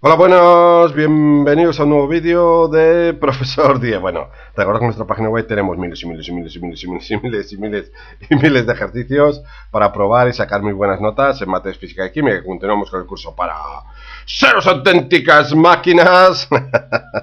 Hola, buenos, bienvenidos a un nuevo vídeo de Profesor 10. Bueno, recordad que en nuestra página web tenemos miles y miles y miles y miles y miles y miles y miles y miles de ejercicios para probar y sacar muy buenas notas en mates física y química. Continuamos con el curso para seros auténticas máquinas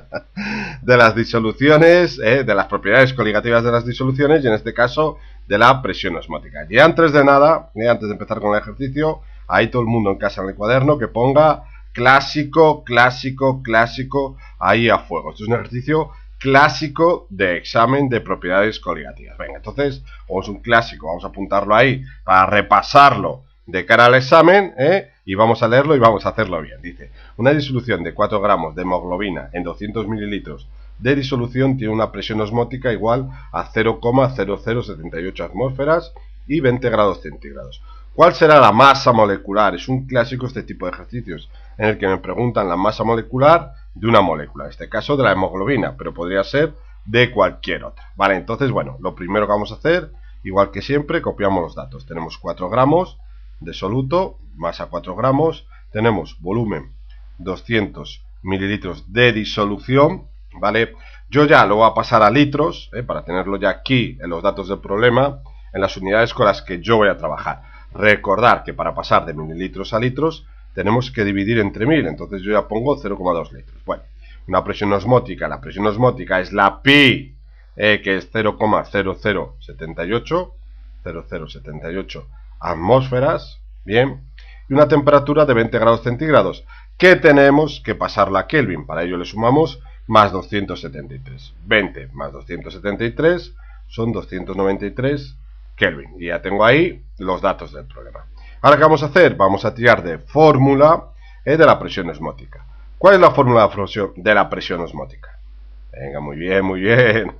de las disoluciones, eh, de las propiedades coligativas de las disoluciones y en este caso de la presión osmótica. Y antes de nada, antes de empezar con el ejercicio, hay todo el mundo en casa en el cuaderno que ponga clásico, clásico, clásico, ahí a fuego. Esto es un ejercicio clásico de examen de propiedades coligativas. Venga, entonces, o es un clásico, vamos a apuntarlo ahí para repasarlo de cara al examen ¿eh? y vamos a leerlo y vamos a hacerlo bien. Dice, una disolución de 4 gramos de hemoglobina en 200 mililitros de disolución tiene una presión osmótica igual a 0,0078 atmósferas y 20 grados centígrados. ¿Cuál será la masa molecular? Es un clásico este tipo de ejercicios, en el que me preguntan la masa molecular de una molécula, en este caso de la hemoglobina, pero podría ser de cualquier otra. Vale, entonces, bueno, lo primero que vamos a hacer, igual que siempre, copiamos los datos. Tenemos 4 gramos de soluto, masa 4 gramos, tenemos volumen 200 mililitros de disolución, ¿vale? Yo ya lo voy a pasar a litros, ¿eh? para tenerlo ya aquí en los datos del problema, en las unidades con las que yo voy a trabajar. Recordar que para pasar de mililitros a litros tenemos que dividir entre mil. entonces yo ya pongo 0,2 litros. Bueno, una presión osmótica, la presión osmótica es la pi, eh, que es 0,0078, 0078 atmósferas, bien, y una temperatura de 20 grados centígrados, que tenemos que pasarla a Kelvin, para ello le sumamos más 273. 20 más 273 son 293 Kelvin. Y ya tengo ahí los datos del problema. Ahora, ¿qué vamos a hacer? Vamos a tirar de fórmula eh, de la presión osmótica. ¿Cuál es la fórmula de la presión osmótica? Venga, muy bien, muy bien.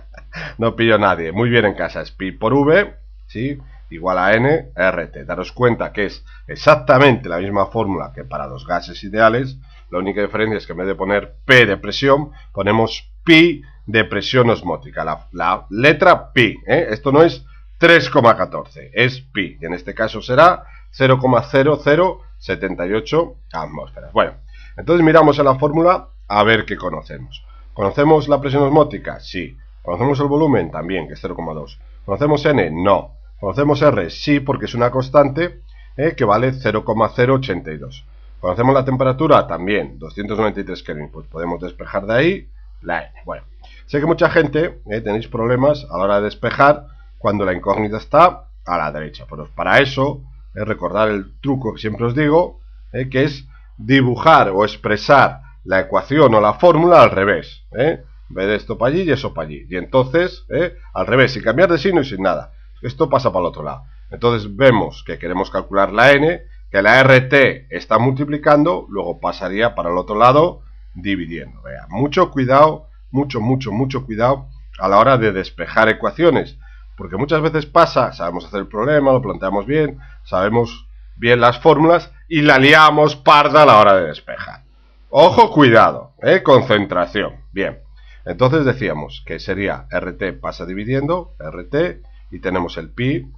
no pillo a nadie. Muy bien en casa. Es pi por V, ¿sí? Igual a N, RT. Daros cuenta que es exactamente la misma fórmula que para los gases ideales. La única diferencia es que en vez de poner P de presión, ponemos pi de presión osmótica. La, letra pi. ¿eh? Esto no es 3,14 es pi, en este caso será 0,0078 atmósferas. Bueno, entonces miramos a la fórmula a ver qué conocemos. ¿Conocemos la presión osmótica? Sí. ¿Conocemos el volumen? También, que es 0,2. ¿Conocemos N? No. ¿Conocemos R? Sí, porque es una constante eh, que vale 0,082. ¿Conocemos la temperatura? También, 293 Kelvin. Pues podemos despejar de ahí la N. Bueno, sé que mucha gente eh, tenéis problemas a la hora de despejar cuando la incógnita está a la derecha. Pero para eso, es recordar el truco que siempre os digo, eh, que es dibujar o expresar la ecuación o la fórmula al revés. ¿eh? de esto para allí y eso para allí. Y entonces, eh, al revés, sin cambiar de signo y sin nada. Esto pasa para el otro lado. Entonces vemos que queremos calcular la n, que la rt está multiplicando, luego pasaría para el otro lado dividiendo. ¿vea? Mucho cuidado, mucho, mucho, mucho cuidado a la hora de despejar ecuaciones. Porque muchas veces pasa, sabemos hacer el problema, lo planteamos bien, sabemos bien las fórmulas y la liamos parda a la hora de despejar. Ojo, cuidado, ¿eh? concentración. Bien, entonces decíamos que sería RT pasa dividiendo, RT, y tenemos el pi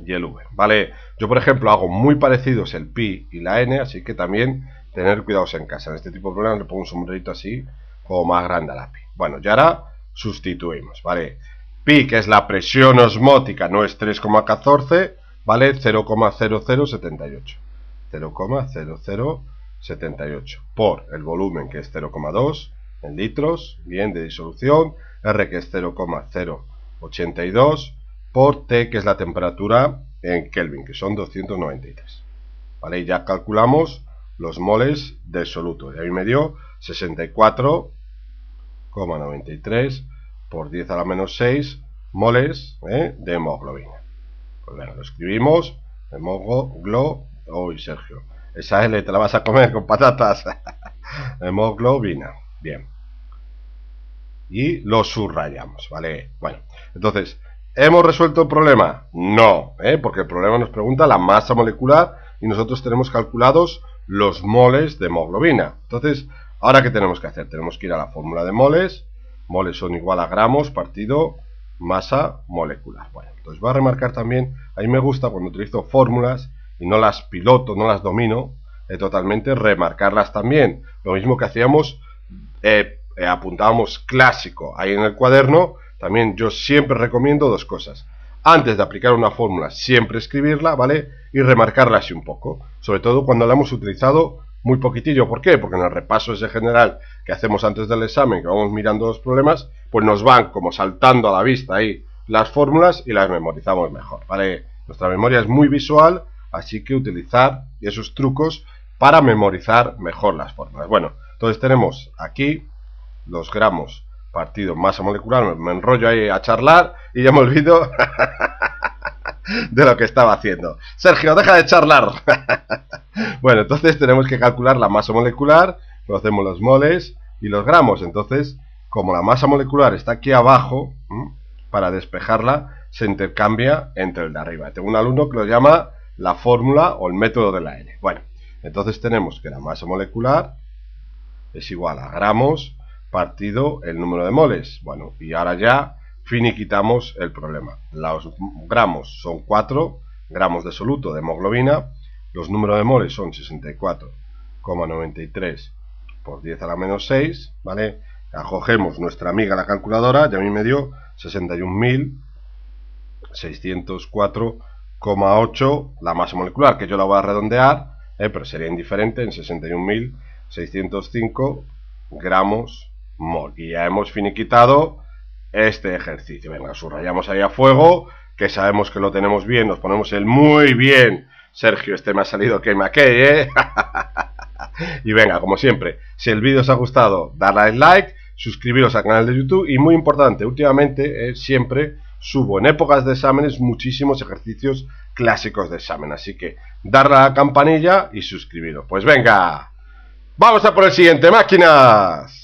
y el v. ¿Vale? Yo, por ejemplo, hago muy parecidos el pi y la n, así que también tener cuidados en casa. En este tipo de problemas le pongo un sombrerito así, o más grande a la pi. Bueno, y ahora sustituimos, ¿vale? Pi, que es la presión osmótica, no es 3,14, ¿vale? 0,0078. 0,0078 por el volumen, que es 0,2 en litros, bien, de disolución, R, que es 0,082, por T, que es la temperatura en Kelvin, que son 293. ¿Vale? ya calculamos los moles de soluto. Y ahí me dio 64,93 por 10 a la menos 6 moles ¿eh? de hemoglobina. Pues bueno, lo escribimos, hemoglobina, uy Sergio, esa L te la vas a comer con patatas, hemoglobina, bien. Y lo subrayamos, ¿vale? Bueno, entonces, ¿hemos resuelto el problema? No, ¿eh? porque el problema nos pregunta la masa molecular y nosotros tenemos calculados los moles de hemoglobina. Entonces, ¿ahora qué tenemos que hacer? Tenemos que ir a la fórmula de moles, moles son igual a gramos partido masa moléculas Bueno, entonces va a remarcar también, a mí me gusta cuando utilizo fórmulas y no las piloto, no las domino eh, totalmente, remarcarlas también. Lo mismo que hacíamos, eh, eh, apuntábamos clásico ahí en el cuaderno, también yo siempre recomiendo dos cosas. Antes de aplicar una fórmula, siempre escribirla, ¿vale? Y remarcarla así un poco, sobre todo cuando la hemos utilizado muy poquitillo. ¿Por qué? Porque en el repaso ese general que hacemos antes del examen, que vamos mirando los problemas, pues nos van como saltando a la vista ahí las fórmulas y las memorizamos mejor, ¿vale? Nuestra memoria es muy visual, así que utilizar esos trucos para memorizar mejor las fórmulas. Bueno, entonces tenemos aquí los gramos partido masa molecular, me enrollo ahí a charlar y ya me olvido de lo que estaba haciendo. Sergio, deja de charlar. bueno, entonces tenemos que calcular la masa molecular, conocemos los moles y los gramos. Entonces, como la masa molecular está aquí abajo, para despejarla, se intercambia entre el de arriba. Tengo un alumno que lo llama la fórmula o el método de la n Bueno, entonces tenemos que la masa molecular es igual a gramos partido el número de moles. Bueno, y ahora ya finiquitamos el problema. Los gramos son 4 gramos de soluto de hemoglobina los números de moles son 64,93 por 10 a la menos 6, ¿vale? Acogemos nuestra amiga la calculadora y a mí me dio 61.604,8 la masa molecular, que yo la voy a redondear, ¿eh? pero sería indiferente en 61.605 gramos mol. Y ya hemos finiquitado este ejercicio. Venga, subrayamos ahí a fuego, que sabemos que lo tenemos bien, nos ponemos el muy bien Sergio, este me ha salido que me ¿eh? y venga, como siempre, si el vídeo os ha gustado, darle al like, suscribiros al canal de YouTube y muy importante, últimamente, eh, siempre subo en épocas de exámenes muchísimos ejercicios clásicos de examen, así que darle a la campanilla y suscribiros. Pues venga, vamos a por el siguiente, máquinas.